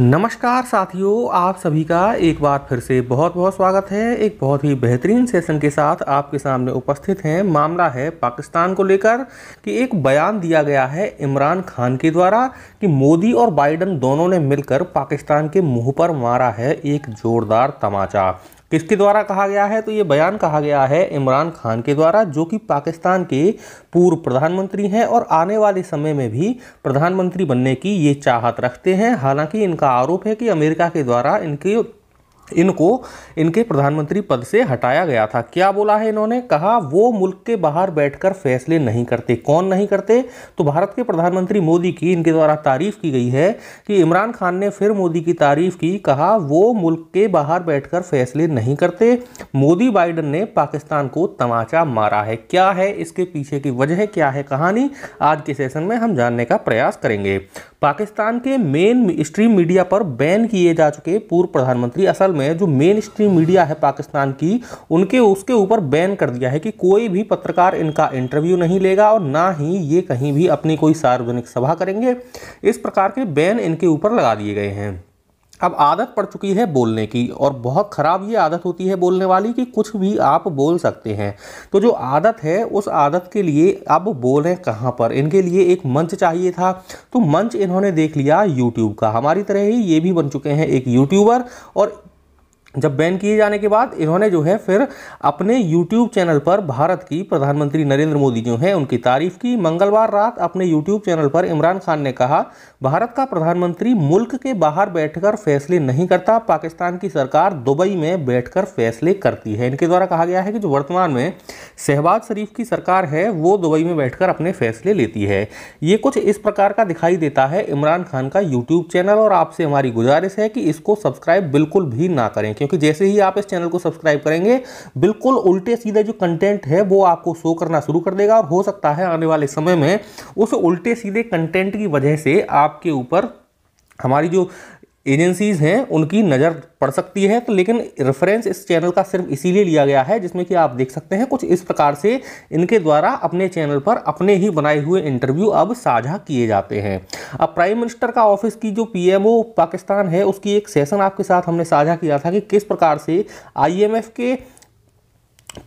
नमस्कार साथियों आप सभी का एक बार फिर से बहुत बहुत स्वागत है एक बहुत ही बेहतरीन सेशन के साथ आपके सामने उपस्थित हैं मामला है पाकिस्तान को लेकर कि एक बयान दिया गया है इमरान खान के द्वारा कि मोदी और बाइडन दोनों ने मिलकर पाकिस्तान के मुंह पर मारा है एक जोरदार तमाचा किसके द्वारा कहा गया है तो ये बयान कहा गया है इमरान खान के द्वारा जो कि पाकिस्तान के पूर्व प्रधानमंत्री हैं और आने वाले समय में भी प्रधानमंत्री बनने की ये चाहत रखते हैं हालांकि इनका आरोप है कि अमेरिका के द्वारा इनके इनको इनके प्रधानमंत्री पद से हटाया गया था क्या बोला है इन्होंने कहा वो मुल्क के बाहर बैठकर फैसले नहीं करते कौन नहीं करते तो भारत के प्रधानमंत्री मोदी की इनके द्वारा तारीफ की गई है कि इमरान खान ने फिर मोदी की तारीफ की कहा वो मुल्क के बाहर बैठकर फैसले नहीं करते मोदी बाइडन ने पाकिस्तान को तमाचा मारा है क्या है इसके पीछे की वजह क्या है कहानी आज के सेशन में हम जानने का प्रयास करेंगे पाकिस्तान के मेन स्ट्रीम मीडिया पर बैन किए जा चुके पूर्व प्रधानमंत्री असल में जो मेन स्ट्रीम मीडिया है पाकिस्तान की उनके उसके ऊपर बैन कर दिया है कि कोई भी पत्रकार इनका इंटरव्यू नहीं लेगा और ना ही ये कहीं भी अपनी कोई सार्वजनिक सभा करेंगे इस प्रकार के बैन इनके ऊपर लगा दिए गए हैं अब आदत पड़ चुकी है बोलने की और बहुत ख़राब ये आदत होती है बोलने वाली कि कुछ भी आप बोल सकते हैं तो जो आदत है उस आदत के लिए अब बोलें कहाँ पर इनके लिए एक मंच चाहिए था तो मंच इन्होंने देख लिया यूट्यूब का हमारी तरह ही ये भी बन चुके हैं एक यूट्यूबर और जब बैन किए जाने के बाद इन्होंने जो है फिर अपने यूट्यूब चैनल पर भारत की प्रधानमंत्री नरेंद्र मोदी जो हैं उनकी तारीफ की मंगलवार रात अपने यूट्यूब चैनल पर इमरान खान ने कहा भारत का प्रधानमंत्री मुल्क के बाहर बैठकर फैसले नहीं करता पाकिस्तान की सरकार दुबई में बैठकर फैसले करती है इनके द्वारा कहा गया है कि जो वर्तमान में शहबाज शरीफ की सरकार है वो दुबई में बैठकर अपने फैसले लेती है ये कुछ इस प्रकार का दिखाई देता है इमरान खान का यूट्यूब चैनल और आपसे हमारी गुजारिश है कि इसको सब्सक्राइब बिल्कुल भी ना करें क्योंकि जैसे ही आप इस चैनल को सब्सक्राइब करेंगे बिल्कुल उल्टे सीधे जो कंटेंट है वो आपको शो करना शुरू कर देगा और हो सकता है आने वाले समय में उस उल्टे सीधे कंटेंट की वजह से आपके ऊपर हमारी जो एजेंसीज हैं उनकी नज़र पड़ सकती है तो लेकिन रेफरेंस इस चैनल का सिर्फ इसीलिए लिया गया है जिसमें कि आप देख सकते हैं कुछ इस प्रकार से इनके द्वारा अपने चैनल पर अपने ही बनाए हुए इंटरव्यू अब साझा किए जाते हैं अब प्राइम मिनिस्टर का ऑफिस की जो पीएमओ पाकिस्तान है उसकी एक सेशन आपके साथ हमने साझा किया था कि किस प्रकार से आई के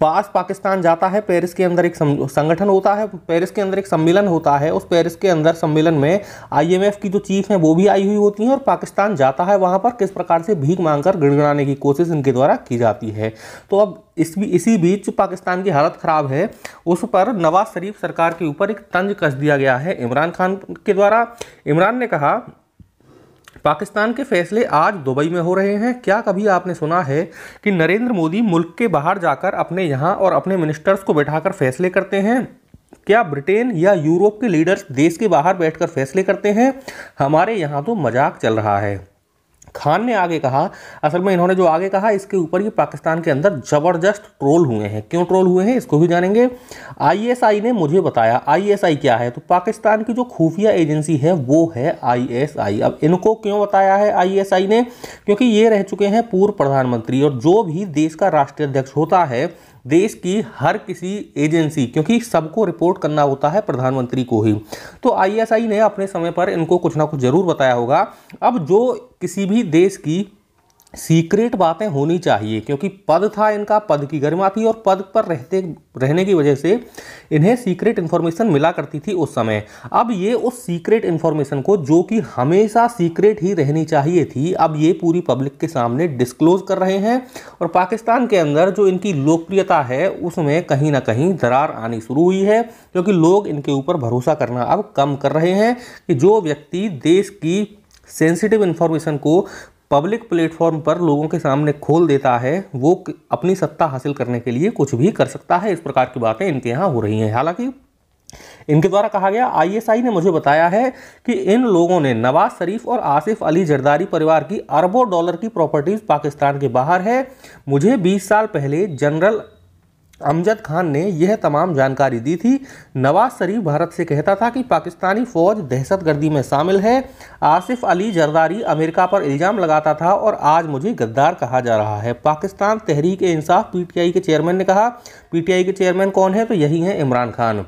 पास पाकिस्तान जाता है पेरिस के अंदर एक संगठन होता है पेरिस के अंदर एक सम्मेलन होता है उस पेरिस के अंदर सम्मेलन में आईएमएफ की जो चीफ हैं वो भी आई हुई होती हैं और पाकिस्तान जाता है वहाँ पर किस प्रकार से भीख मांगकर गिड़गिड़ाने की कोशिश इनके द्वारा की जाती है तो अब इस भी इसी बीच जो पाकिस्तान की हालत ख़राब है उस पर नवाज शरीफ सरकार के ऊपर एक तंज कस दिया गया है इमरान खान के द्वारा इमरान ने कहा पाकिस्तान के फैसले आज दुबई में हो रहे हैं क्या कभी आपने सुना है कि नरेंद्र मोदी मुल्क के बाहर जाकर अपने यहाँ और अपने मिनिस्टर्स को बैठाकर फैसले करते हैं क्या ब्रिटेन या यूरोप के लीडर्स देश के बाहर बैठकर फैसले करते हैं हमारे यहाँ तो मजाक चल रहा है खान ने आगे कहा असल में इन्होंने जो आगे कहा इसके ऊपर ही पाकिस्तान के अंदर ज़बरदस्त ट्रोल हुए हैं क्यों ट्रोल हुए हैं इसको भी जानेंगे आईएसआई ने मुझे बताया आईएसआई क्या है तो पाकिस्तान की जो खुफिया एजेंसी है वो है आईएसआई अब इनको क्यों बताया है आईएसआई ने क्योंकि ये रह चुके हैं पूर्व प्रधानमंत्री और जो भी देश का राष्ट्रीय अध्यक्ष होता है देश की हर किसी एजेंसी क्योंकि सबको रिपोर्ट करना होता है प्रधानमंत्री को ही तो आईएसआई ने अपने समय पर इनको कुछ ना कुछ ज़रूर बताया होगा अब जो किसी भी देश की सीक्रेट बातें होनी चाहिए क्योंकि पद था इनका पद की गरिमा थी और पद पर रहते रहने की वजह से इन्हें सीक्रेट इन्फॉर्मेशन मिला करती थी उस समय अब ये उस सीक्रेट इन्फॉर्मेशन को जो कि हमेशा सीक्रेट ही रहनी चाहिए थी अब ये पूरी पब्लिक के सामने डिस्क्लोज कर रहे हैं और पाकिस्तान के अंदर जो इनकी लोकप्रियता है उसमें कहीं ना कहीं दरार आनी शुरू हुई है क्योंकि लोग इनके ऊपर भरोसा करना अब कम कर रहे हैं कि जो व्यक्ति देश की सेंसिटिव इन्फॉर्मेशन को पब्लिक प्लेटफॉर्म पर लोगों के सामने खोल देता है वो अपनी सत्ता हासिल करने के लिए कुछ भी कर सकता है इस प्रकार की बातें इनके यहाँ हो रही हैं हालांकि इनके द्वारा कहा गया आईएसआई ने मुझे बताया है कि इन लोगों ने नवाज शरीफ और आसिफ अली जरदारी परिवार की अरबों डॉलर की प्रॉपर्टीज पाकिस्तान के बाहर है मुझे 20 साल पहले जनरल अमजद खान ने यह तमाम जानकारी दी थी नवाज शरीफ भारत से कहता था कि पाकिस्तानी फौज दहशतगर्दी में शामिल है आसिफ अली जरदारी अमेरिका पर इल्ज़ाम लगाता था और आज मुझे गद्दार कहा जा रहा है पाकिस्तान तहरीक इंसाफ पीटीआई के चेयरमैन ने कहा पीटीआई के चेयरमैन कौन है तो यही हैं इमरान खान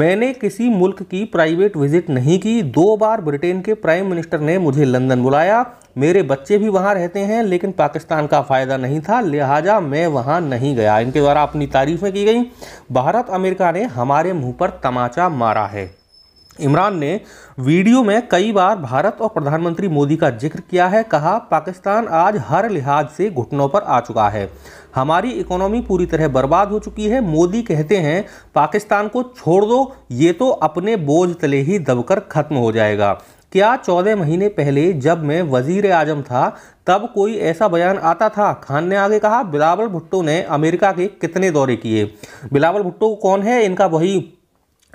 मैंने किसी मुल्क की प्राइवेट विजिट नहीं की दो बार ब्रिटेन के प्राइम मिनिस्टर ने मुझे लंदन बुलाया मेरे बच्चे भी वहाँ रहते हैं लेकिन पाकिस्तान का फ़ायदा नहीं था लिहाजा मैं वहाँ नहीं गया इनके द्वारा अपनी तारीफ़ें की गई भारत अमेरिका ने हमारे मुँह पर तमाचा मारा है इमरान ने वीडियो में कई बार भारत और प्रधानमंत्री मोदी का जिक्र किया है कहा पाकिस्तान आज हर लिहाज से घुटनों पर आ चुका है हमारी इकोनॉमी पूरी तरह बर्बाद हो चुकी है मोदी कहते हैं पाकिस्तान को छोड़ दो ये तो अपने बोझ तले ही दबकर खत्म हो जाएगा क्या चौदह महीने पहले जब मैं वजीर आजम था तब कोई ऐसा बयान आता था खान ने आगे कहा बिलावल भुट्टो ने अमेरिका के कितने दौरे किए बिलावल भुट्टो कौन है इनका वही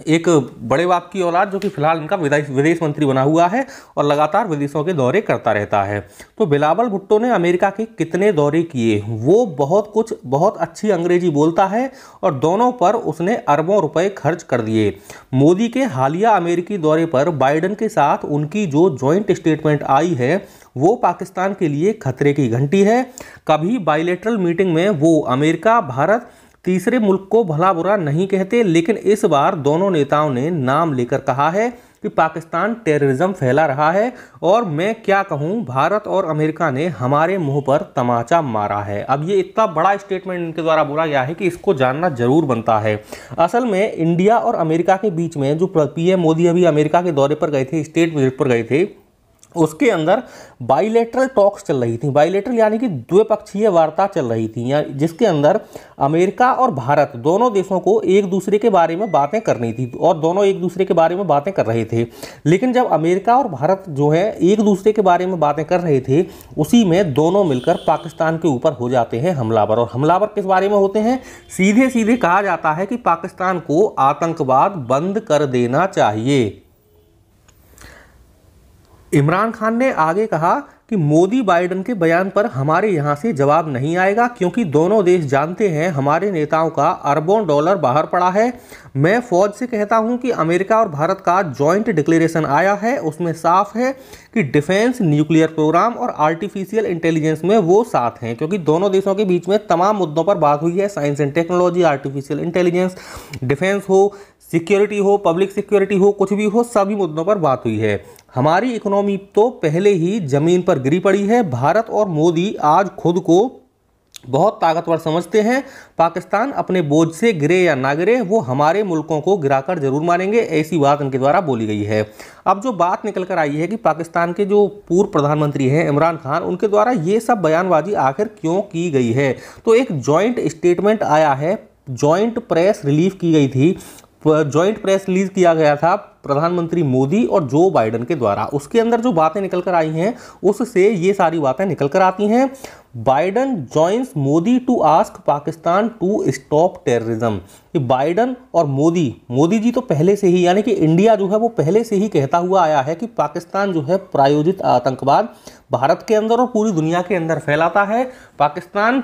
एक बड़े बाप की औलाद जो कि फिलहाल इनका विदेश विदेश मंत्री बना हुआ है और लगातार विदेशों के दौरे करता रहता है तो बिलावल भुट्टो ने अमेरिका के कितने दौरे किए वो बहुत कुछ बहुत अच्छी अंग्रेजी बोलता है और दोनों पर उसने अरबों रुपए खर्च कर दिए मोदी के हालिया अमेरिकी दौरे पर बाइडन के साथ उनकी जो जॉइंट स्टेटमेंट आई है वो पाकिस्तान के लिए खतरे की घंटी है कभी बाइलेटरल मीटिंग में वो अमेरिका भारत तीसरे मुल्क को भला बुरा नहीं कहते लेकिन इस बार दोनों नेताओं ने नाम लेकर कहा है कि पाकिस्तान टेररिज्म फैला रहा है और मैं क्या कहूँ भारत और अमेरिका ने हमारे मुंह पर तमाचा मारा है अब ये इतना बड़ा स्टेटमेंट इनके द्वारा बोला गया है कि इसको जानना जरूर बनता है असल में इंडिया और अमेरिका के बीच में जो पीएम मोदी अभी अमेरिका के दौरे पर गए थे स्टेट विजिट पर गए थे उसके अंदर बाइलेटरल टॉक्स चल रही थी बाइलेटरल यानी कि द्विपक्षीय वार्ता चल रही थी या जिसके अंदर अमेरिका और भारत दोनों देशों को एक दूसरे के बारे में बातें करनी थी और दोनों एक दूसरे के बारे में बातें कर रहे थे लेकिन जब अमेरिका और भारत जो है एक दूसरे के बारे में बातें कर रहे थे उसी में दोनों मिलकर पाकिस्तान के ऊपर हो जाते हैं हमलावर और हमलावर किस बारे में होते हैं सीधे सीधे कहा जाता है कि पाकिस्तान को आतंकवाद बंद कर देना चाहिए इमरान खान ने आगे कहा कि मोदी बाइडन के बयान पर हमारे यहाँ से जवाब नहीं आएगा क्योंकि दोनों देश जानते हैं हमारे नेताओं का अरबों डॉलर बाहर पड़ा है मैं फौज से कहता हूँ कि अमेरिका और भारत का जॉइंट डिक्लेरेशन आया है उसमें साफ है कि डिफेंस न्यूक्लियर प्रोग्राम और आर्टिफिशियल इंटेलिजेंस में वो साथ हैं क्योंकि दोनों देशों के बीच में तमाम मुद्दों पर बात हुई है science and technology artificial intelligence defence हो सिक्योरिटी हो पब्लिक सिक्योरिटी हो कुछ भी हो सभी मुद्दों पर बात हुई है हमारी इकोनॉमी तो पहले ही ज़मीन पर गिरी पड़ी है भारत और मोदी आज खुद को बहुत ताकतवर समझते हैं पाकिस्तान अपने बोझ से गिरे या ना गिरे वो हमारे मुल्कों को गिराकर जरूर मारेंगे ऐसी बात उनके द्वारा बोली गई है अब जो बात निकल कर आई है कि पाकिस्तान के जो पूर्व प्रधानमंत्री हैं इमरान खान उनके द्वारा ये सब बयानबाजी आखिर क्यों की गई है तो एक जॉइंट स्टेटमेंट आया है जॉइंट प्रेस रिलीफ की गई थी ज्वाइंट प्रेस रिलीज किया गया था प्रधानमंत्री मोदी और जो बाइडन के द्वारा उसके अंदर जो बातें निकल कर आई हैं उससे ये सारी बातें निकल कर आती हैं Biden joins Modi to ask Pakistan to stop terrorism कि बाइडन और मोदी मोदी जी तो पहले से ही यानी कि इंडिया जो है वो पहले से ही कहता हुआ आया है कि पाकिस्तान जो है प्रायोजित आतंकवाद भारत के अंदर और पूरी दुनिया के अंदर फैलाता है पाकिस्तान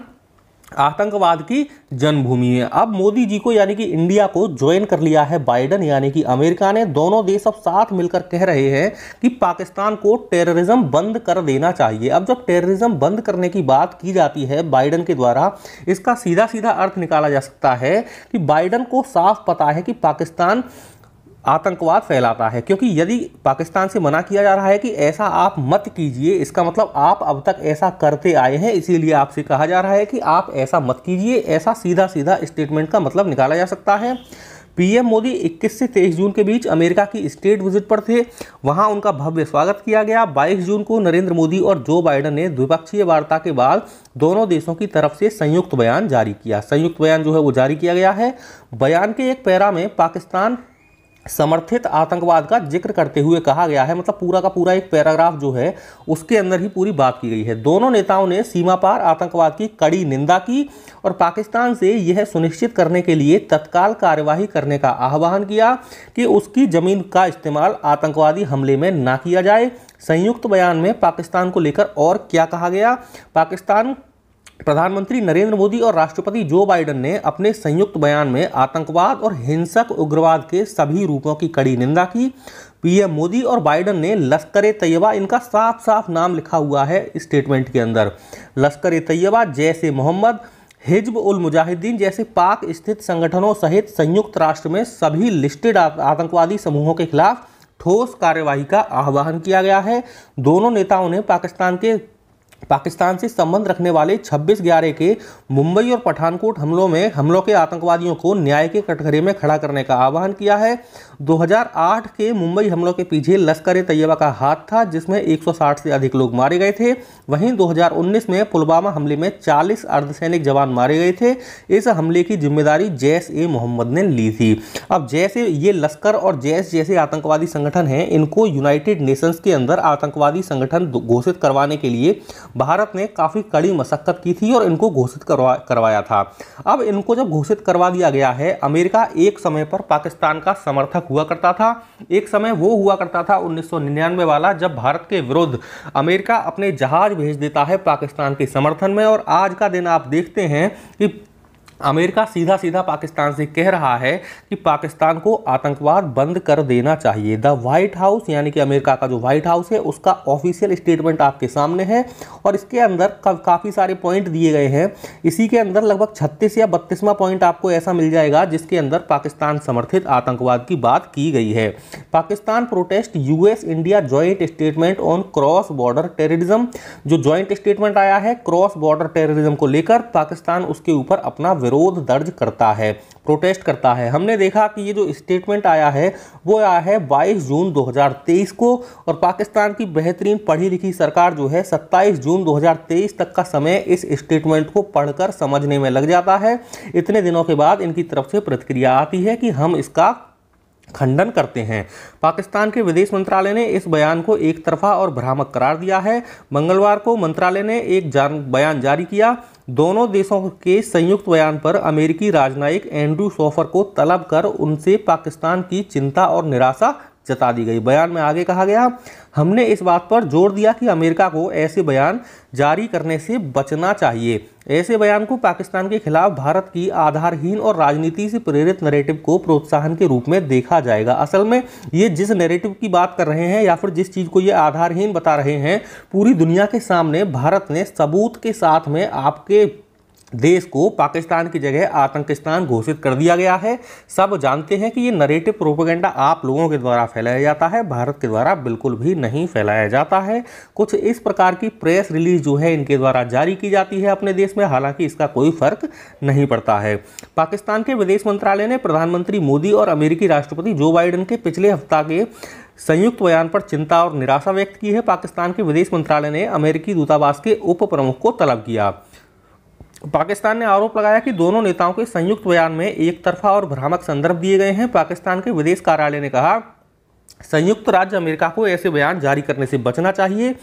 आतंकवाद की जन्मभूमि है अब मोदी जी को यानी कि इंडिया को ज्वाइन कर लिया है बाइडन यानी कि अमेरिका ने दोनों देश अब साथ मिलकर कह रहे हैं कि पाकिस्तान को टेररिज्म बंद कर देना चाहिए अब जब टेररिज्म बंद करने की बात की जाती है बाइडन के द्वारा इसका सीधा सीधा अर्थ निकाला जा सकता है कि बाइडन को साफ पता है कि पाकिस्तान आतंकवाद फैलाता है क्योंकि यदि पाकिस्तान से मना किया जा रहा है कि ऐसा आप मत कीजिए इसका मतलब आप अब तक ऐसा करते आए हैं इसीलिए आपसे कहा जा रहा है कि आप ऐसा मत कीजिए ऐसा सीधा सीधा स्टेटमेंट का मतलब निकाला जा सकता है पीएम मोदी 21 से 23 जून के बीच अमेरिका की स्टेट विजिट पर थे वहां उनका भव्य स्वागत किया गया 22 जून को नरेंद्र मोदी और जो बाइडन ने द्विपक्षीय वार्ता के बाद दोनों देशों की तरफ से संयुक्त बयान जारी किया संयुक्त बयान जो है वो जारी किया गया है बयान के एक पैरा में पाकिस्तान समर्थित आतंकवाद का जिक्र करते हुए कहा गया है मतलब पूरा का पूरा एक पैराग्राफ जो है उसके अंदर ही पूरी बात की गई है दोनों नेताओं ने सीमा पार आतंकवाद की कड़ी निंदा की और पाकिस्तान से यह सुनिश्चित करने के लिए तत्काल कार्यवाही करने का आह्वान किया कि उसकी ज़मीन का इस्तेमाल आतंकवादी हमले में ना किया जाए संयुक्त बयान में पाकिस्तान को लेकर और क्या कहा गया पाकिस्तान प्रधानमंत्री नरेंद्र मोदी और राष्ट्रपति जो बाइडन ने अपने संयुक्त बयान में आतंकवाद और हिंसक उग्रवाद के सभी रूपों की कड़ी निंदा की पीएम मोदी और बाइडन ने लश्कर तैयबा इनका साफ साफ नाम लिखा हुआ है स्टेटमेंट के अंदर लश्कर तैयबा जैसे मोहम्मद हिजब उल मुजाहिदीन जैसे पाक स्थित संगठनों सहित संयुक्त राष्ट्र में सभी लिस्टेड आतंकवादी समूहों के खिलाफ ठोस कार्यवाही का आह्वान किया गया है दोनों नेताओं ने पाकिस्तान के पाकिस्तान से संबंध रखने वाले छब्बीस ग्यारह के मुंबई और पठानकोट हमलों में हमलों के आतंकवादियों को न्याय के कटघरे में खड़ा करने का आह्वान किया है 2008 के मुंबई हमलों के पीछे लश्कर तैयबा का हाथ था जिसमें 160 से अधिक लोग मारे गए थे वहीं 2019 में पुलवामा हमले में 40 अर्धसैनिक जवान मारे गए थे इस हमले की जिम्मेदारी जैश ए मोहम्मद ने ली थी अब जैसे ये लश्कर और जैश जैसे आतंकवादी संगठन हैं इनको यूनाइटेड नेशंस के अंदर आतंकवादी संगठन घोषित करवाने के लिए भारत ने काफ़ी कड़ी मशक्क़त की थी और इनको घोषित करवा करवाया था अब इनको जब घोषित करवा दिया गया है अमेरिका एक समय पर पाकिस्तान का समर्थक हुआ करता था एक समय वो हुआ करता था उन्नीस वाला जब भारत के विरुद्ध अमेरिका अपने जहाज़ भेज देता है पाकिस्तान के समर्थन में और आज का दिन आप देखते हैं कि अमेरिका सीधा सीधा पाकिस्तान से कह रहा है कि पाकिस्तान को आतंकवाद बंद कर देना चाहिए द वाइट हाउस यानी कि अमेरिका का जो व्हाइट हाउस है उसका ऑफिशियल स्टेटमेंट आपके सामने है और इसके अंदर काफ़ी सारे पॉइंट दिए गए हैं इसी के अंदर लगभग छत्तीस या बत्तीसवां पॉइंट आपको ऐसा मिल जाएगा जिसके अंदर पाकिस्तान समर्थित आतंकवाद की बात की गई है Pakistan protest US India joint statement on cross border terrorism जो ज्वाइंट स्टेटमेंट आया है क्रॉस बॉर्डर टेररिज्म को लेकर पाकिस्तान उसके ऊपर अपना विरोध दर्ज करता है प्रोटेस्ट करता है हमने देखा कि ये जो स्टेटमेंट आया है वो आया है 22 जून 2023 को और पाकिस्तान की बेहतरीन पढ़ी लिखी सरकार जो है 27 जून 2023 तक का समय इस स्टेटमेंट को पढ़कर समझने में लग जाता है इतने दिनों के बाद इनकी तरफ से प्रतिक्रिया आती है कि हम इसका खंडन करते हैं पाकिस्तान के विदेश मंत्रालय ने इस बयान को एक तरफा और भ्रामक करार दिया है मंगलवार को मंत्रालय ने एक जान बयान जारी किया दोनों देशों के संयुक्त बयान पर अमेरिकी राजनयिक एंड्रू सोफर को तलब कर उनसे पाकिस्तान की चिंता और निराशा जता दी गई बयान में आगे कहा गया हमने इस बात पर जोर दिया कि अमेरिका को ऐसे बयान जारी करने से बचना चाहिए ऐसे बयान को पाकिस्तान के खिलाफ भारत की आधारहीन और राजनीति से प्रेरित नैरेटिव को प्रोत्साहन के रूप में देखा जाएगा असल में ये जिस नैरेटिव की बात कर रहे हैं या फिर जिस चीज़ को ये आधारहीन बता रहे हैं पूरी दुनिया के सामने भारत ने सबूत के साथ में आपके देश को पाकिस्तान की जगह आतंकिस्तान घोषित कर दिया गया है सब जानते हैं कि ये नरेटिव प्रोपोगेंडा आप लोगों के द्वारा फैलाया जाता है भारत के द्वारा बिल्कुल भी नहीं फैलाया जाता है कुछ इस प्रकार की प्रेस रिलीज जो है इनके द्वारा जारी की जाती है अपने देश में हालांकि इसका कोई फर्क नहीं पड़ता है पाकिस्तान के विदेश मंत्रालय ने प्रधानमंत्री मोदी और अमेरिकी राष्ट्रपति जो बाइडन के पिछले हफ्ता के संयुक्त बयान पर चिंता और निराशा व्यक्त की है पाकिस्तान के विदेश मंत्रालय ने अमेरिकी दूतावास के उप प्रमुख को तलब किया पाकिस्तान ने आरोप लगाया कि दोनों नेताओं के संयुक्त बयान में एक तरफा और भ्रामक संदर्भ दिए गए हैं पाकिस्तान के विदेश कार्यालय ने कहा संयुक्त राज्य अमेरिका को ऐसे बयान जारी करने से बचना चाहिए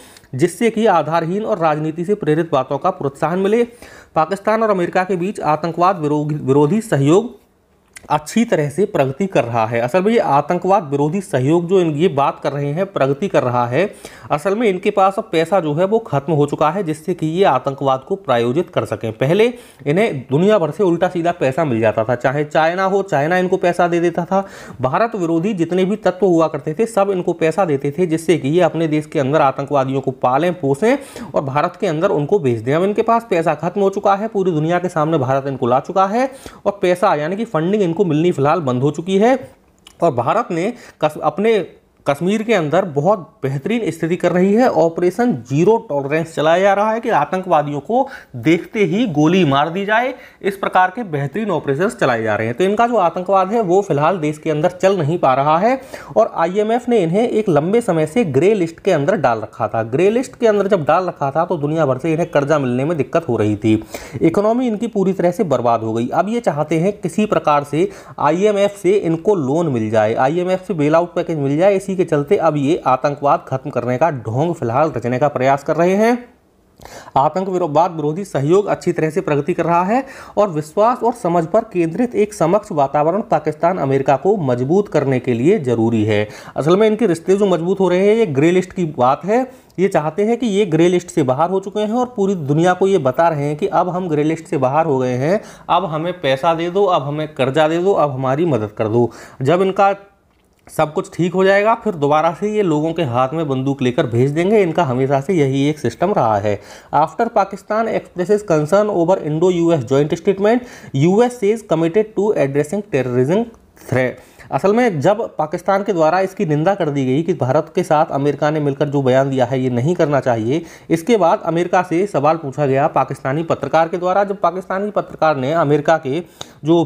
जिससे कि आधारहीन और राजनीति से प्रेरित बातों का प्रोत्साहन मिले पाकिस्तान और अमेरिका के बीच आतंकवाद विरोधी सहयोग अच्छी तरह से प्रगति कर रहा है असल में ये आतंकवाद विरोधी सहयोग जो ये बात कर रहे हैं प्रगति कर रहा है असल में इनके पास अब पैसा जो है वो खत्म हो चुका है जिससे कि ये आतंकवाद को प्रायोजित कर सकें पहले इन्हें दुनिया भर से उल्टा सीधा पैसा मिल जाता था चाहे चाइना हो चाइना इनको पैसा दे देता था भारत विरोधी जितने भी तत्व हुआ करते थे सब इनको पैसा देते थे जिससे कि ये अपने देश के अंदर आतंकवादियों को पालें पोसें और भारत के अंदर उनको भेज दें अब इनके पास पैसा खत्म हो चुका है पूरी दुनिया के सामने भारत इनको ला चुका है और पैसा यानी कि फंडिंग इनको मिलनी फिलहाल बंद हो चुकी है और भारत ने अपने कश्मीर के अंदर बहुत बेहतरीन स्थिति कर रही है ऑपरेशन जीरो टॉलरेंस चलाया जा रहा है कि आतंकवादियों को देखते ही गोली मार दी जाए इस प्रकार के बेहतरीन ऑपरेशन चलाए जा रहे हैं तो इनका जो आतंकवाद है वो फिलहाल देश के अंदर चल नहीं पा रहा है और आईएमएफ ने इन्हें एक लंबे समय से ग्रे लिस्ट के अंदर डाल रखा था ग्रे लिस्ट के अंदर जब डाल रखा था तो दुनिया भर से इन्हें कर्जा मिलने में दिक्कत हो रही थी इकोनॉमी इनकी पूरी तरह से बर्बाद हो गई अब ये चाहते हैं किसी प्रकार से आई से इनको लोन मिल जाए आई से बेल आउट पैकेज मिल जाए इसी इसी के चलते अब ये आतंकवाद खत्म करने का ढोंग फिलहाल रचने का प्रयास कर रहे हैं आतंक विरोधवाद विरोधी सहयोग अच्छी तरह से प्रगति कर रहा है और विश्वास और समझ पर केंद्रित एक समक्ष वातावरण पाकिस्तान अमेरिका को मजबूत करने के लिए जरूरी है असल में इनके रिश्ते जो मजबूत हो रहे हैं ये ग्रे लिस्ट की बात है ये चाहते हैं कि ये ग्रे लिस्ट से बाहर हो चुके हैं और पूरी दुनिया को ये बता रहे हैं कि अब हम ग्रे लिस्ट से बाहर हो गए हैं अब हमें पैसा दे दो अब हमें कर्जा दे दो अब हमारी मदद कर दो जब इनका सब कुछ ठीक हो जाएगा फिर दोबारा से ये लोगों के हाथ में बंदूक लेकर भेज देंगे इनका हमेशा से यही एक सिस्टम रहा है after Pakistan expresses concern over Indo US joint statement US is committed to addressing terrorism threat असल में जब पाकिस्तान के द्वारा इसकी निंदा कर दी गई कि भारत के साथ अमेरिका ने मिलकर जो बयान दिया है ये नहीं करना चाहिए इसके बाद अमेरिका से सवाल पूछा गया पाकिस्तानी पत्रकार के द्वारा जब पाकिस्तानी पत्रकार ने अमेरिका के जो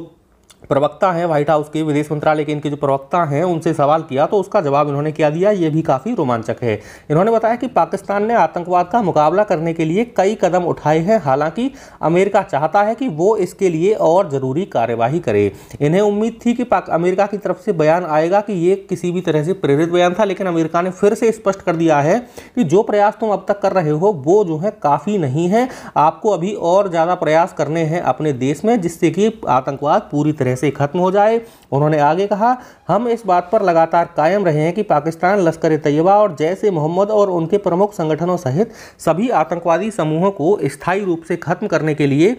प्रवक्ता हैं व्हाइट हाउस के विदेश मंत्रालय के इनके जो प्रवक्ता हैं उनसे सवाल किया तो उसका जवाब इन्होंने क्या दिया ये भी काफ़ी रोमांचक है इन्होंने बताया कि पाकिस्तान ने आतंकवाद का मुकाबला करने के लिए कई कदम उठाए हैं हालांकि अमेरिका चाहता है कि वो इसके लिए और ज़रूरी कार्यवाही करे इन्हें उम्मीद थी कि अमेरिका की तरफ से बयान आएगा कि ये किसी भी तरह से प्रेरित बयान था लेकिन अमेरिका ने फिर से स्पष्ट कर दिया है कि जो प्रयास तुम अब तक कर रहे हो वो जो है काफ़ी नहीं है आपको अभी और ज़्यादा प्रयास करने हैं अपने देश में जिससे कि आतंकवाद पूरी तरह ऐसे ही ख़त्म हो जाए उन्होंने आगे कहा हम इस बात पर लगातार कायम रहे हैं कि पाकिस्तान लश्कर तैयबा और जैसे मोहम्मद और उनके प्रमुख संगठनों सहित सभी आतंकवादी समूहों को स्थायी रूप से खत्म करने के लिए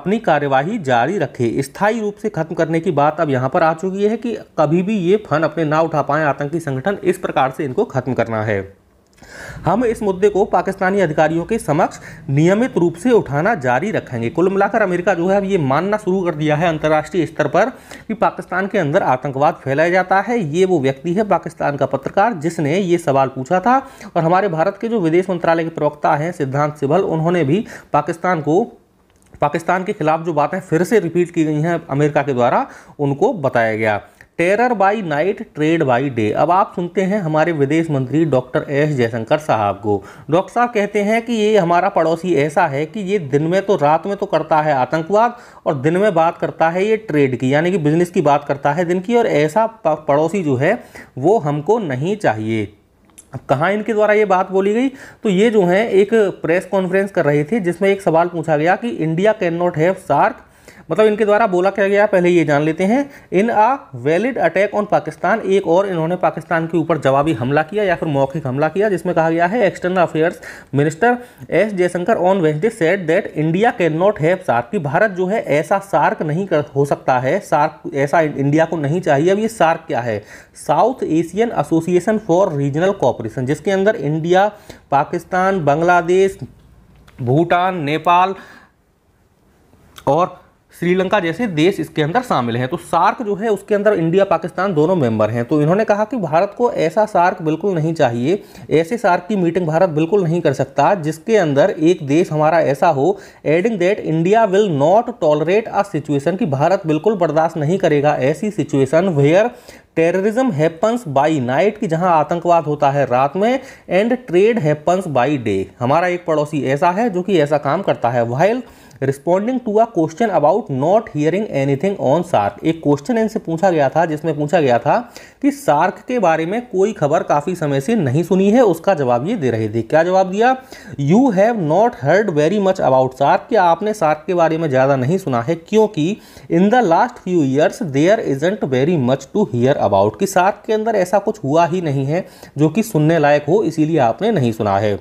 अपनी कार्यवाही जारी रखे स्थायी रूप से खत्म करने की बात अब यहाँ पर आ चुकी है कि कभी भी ये फन अपने ना उठा पाए आतंकी संगठन इस प्रकार से इनको खत्म करना है हम इस मुद्दे को पाकिस्तानी अधिकारियों के समक्ष नियमित रूप से उठाना जारी रखेंगे कुल मिलाकर अमेरिका जो है अब ये मानना शुरू कर दिया है अंतर्राष्ट्रीय स्तर पर कि पाकिस्तान के अंदर आतंकवाद फैलाया जाता है ये वो व्यक्ति है पाकिस्तान का पत्रकार जिसने ये सवाल पूछा था और हमारे भारत के जो विदेश मंत्रालय के प्रवक्ता हैं सिद्धांत सिबल उन्होंने भी पाकिस्तान को पाकिस्तान के खिलाफ जो बातें फिर से रिपीट की गई हैं अमेरिका के द्वारा उनको बताया गया terror by night trade by day अब आप सुनते हैं हमारे विदेश मंत्री डॉक्टर एस जयशंकर साहब को डॉक्टर साहब कहते हैं कि ये हमारा पड़ोसी ऐसा है कि ये दिन में तो रात में तो करता है आतंकवाद और दिन में बात करता है ये ट्रेड की यानी कि बिजनेस की बात करता है दिन की और ऐसा पड़ोसी जो है वो हमको नहीं चाहिए अब कहाँ इनके द्वारा ये बात बोली गई तो ये जो है एक प्रेस कॉन्फ्रेंस कर रहे थे जिसमें एक सवाल पूछा गया कि India can not have SAARC मतलब इनके द्वारा बोला क्या गया पहले ये जान लेते हैं in a valid attack on Pakistan एक और इन्होंने पाकिस्तान के ऊपर जवाबी हमला किया या फिर मौखिक हमला किया जिसमें कहा गया है external affairs minister S Jaishankar on Wednesday said that India can not have SAARC कि भारत जो है ऐसा सार्क नहीं कर हो सकता है सार्क ऐसा इंडिया को नहीं चाहिए अब ये सार्क क्या है South Asian Association for Regional Cooperation जिसके अंदर इंडिया पाकिस्तान बांग्लादेश भूटान नेपाल और श्रीलंका जैसे देश इसके अंदर शामिल हैं तो सार्क जो है उसके अंदर इंडिया पाकिस्तान दोनों मेंबर हैं तो इन्होंने कहा कि भारत को ऐसा सार्क बिल्कुल नहीं चाहिए ऐसे सार्क की मीटिंग भारत बिल्कुल नहीं कर सकता जिसके अंदर एक देश हमारा ऐसा हो adding that India will not tolerate a situation कि भारत बिल्कुल बर्दाश्त नहीं करेगा ऐसी situation where terrorism happens by night की जहां आतंकवाद होता है रात में and trade happens by day हमारा एक पड़ोसी ऐसा है जो कि ऐसा काम करता है while responding to a question about not hearing anything on SAARC एक क्वेश्चन इनसे पूछा गया था जिसमें पूछा गया था कि सार्क के बारे में कोई खबर काफ़ी समय से नहीं सुनी है उसका जवाब ये दे रहे थे क्या जवाब दिया you have not heard very much about SAARC कि आपने सार्क के बारे में ज़्यादा नहीं सुना है क्योंकि in the last few years there isn't very much to hear about कि सार्क के अंदर ऐसा कुछ हुआ ही नहीं है जो कि सुनने लायक हो इसीलिए आपने नहीं सुना है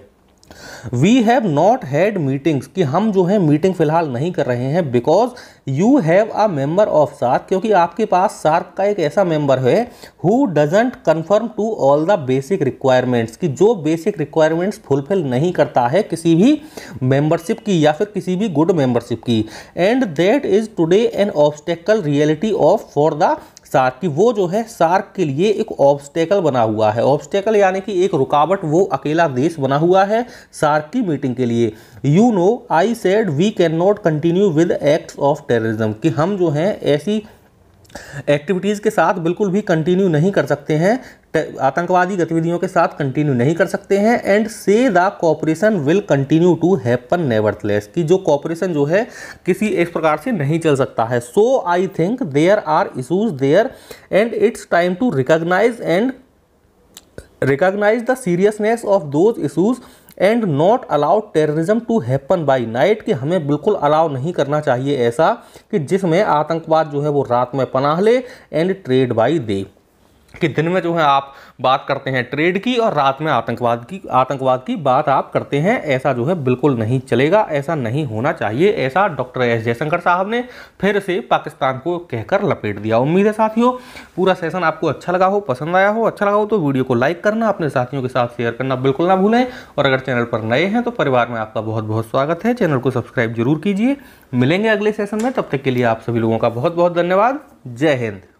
we have not had meetings कि हम जो है मीटिंग फिलहाल नहीं कर रहे हैं because you have a member of SAARC क्योंकि आपके पास सार्क का एक ऐसा मेंबर है who doesn't confirm to all the basic requirements कि जो बेसिक रिक्वायरमेंट्स फुलफिल नहीं करता है किसी भी मेंबरशिप की या फिर किसी भी गुड मेंबरशिप की and that is today an obstacle reality of for the SAARC की वो जो है सार्क के लिए एक ऑब्स्टेकल बना हुआ है ऑब्स्टेकल यानी कि एक रुकावट वो अकेला देश बना हुआ है सार्क की मीटिंग के लिए you know I said we can not continue with acts of terrorism कि हम जो हैं ऐसी एक्टिविटीज़ के साथ बिल्कुल भी कंटिन्यू नहीं कर सकते हैं आतंकवादी गतिविधियों के साथ कंटिन्यू नहीं कर सकते हैं and say the cooperation will continue to happen nevertheless कि जो कॉपरेशन जो है किसी एक प्रकार से नहीं चल सकता है so I think there are issues there and it's time to recognise and recognise the seriousness of those issues and not allow terrorism to happen by night कि हमें बिल्कुल अलाउ नहीं करना चाहिए ऐसा कि जिसमें आतंकवाद जो है वो रात में पनाह ले एंड ट्रेड बाई दे कि दिन में जो है आप बात करते हैं ट्रेड की और रात में आतंकवाद की आतंकवाद की बात आप करते हैं ऐसा जो है बिल्कुल नहीं चलेगा ऐसा नहीं होना चाहिए ऐसा डॉक्टर एस जयशंकर साहब ने फिर से पाकिस्तान को कहकर लपेट दिया उम्मीद है साथियों पूरा सेशन आपको अच्छा लगा हो पसंद आया हो अच्छा लगा हो तो वीडियो को लाइक करना अपने साथियों के साथ शेयर करना बिल्कुल ना भूलें और अगर चैनल पर नए हैं तो परिवार में आपका बहुत बहुत स्वागत है चैनल को सब्सक्राइब जरूर कीजिए मिलेंगे अगले सेशन में तब तक के लिए आप सभी लोगों का बहुत बहुत धन्यवाद जय हिंद